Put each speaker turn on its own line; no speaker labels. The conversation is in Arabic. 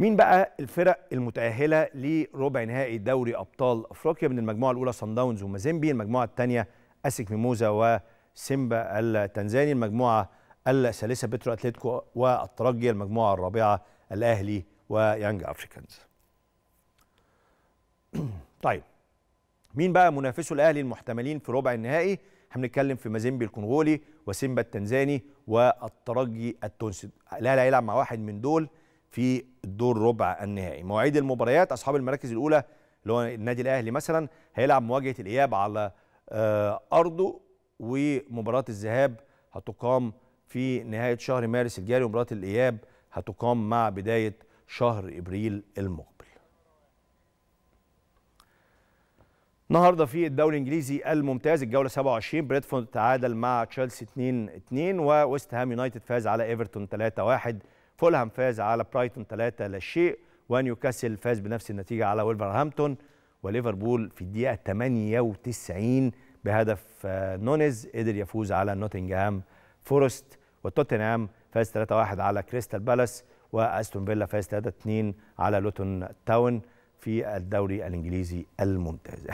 مين بقى الفرق المتأهلة لربع نهائي دوري أبطال أفريقيا من المجموعة الأولى صن داونز ومازيمبي المجموعة الثانية أسك ميموزا وسيمبا التنزاني المجموعة الثالثة بترو أتلتيكو والترجي المجموعة الرابعة الأهلي ويانج أفريكانز طيب مين بقى منافسه الأهلي المحتملين في ربع النهائي هنتكلم في مازيمبي الكونغولي وسيمبا التنزاني والترجي التونسي الأهلي هيلعب مع واحد من دول في دور ربع النهائي مواعيد المباريات اصحاب المراكز الاولى اللي هو النادي الاهلي مثلا هيلعب مواجهه الاياب على آه، ارضه ومباراه الذهاب هتقام في نهايه شهر مارس الجاري ومباراه الاياب هتقام مع بدايه شهر ابريل المقبل النهارده في الدوري الانجليزي الممتاز الجوله 27 بريدفورد تعادل مع تشيلسي 2-2 وويست هام يونايتد فاز على ايفرتون 3-1 فولهام فاز على برايتون 3 لا شيء ونيوكاسل فاز بنفس النتيجه على ولفرهامبتون وليفربول في الدقيقه 98 بهدف آه، نونيز قدر يفوز على نوتنغهام فورست وتوتنهام فاز 3-1 على كريستال بالاس واستون فيلا فاز 3-2 على لوتون تاون في الدوري الانجليزي الممتاز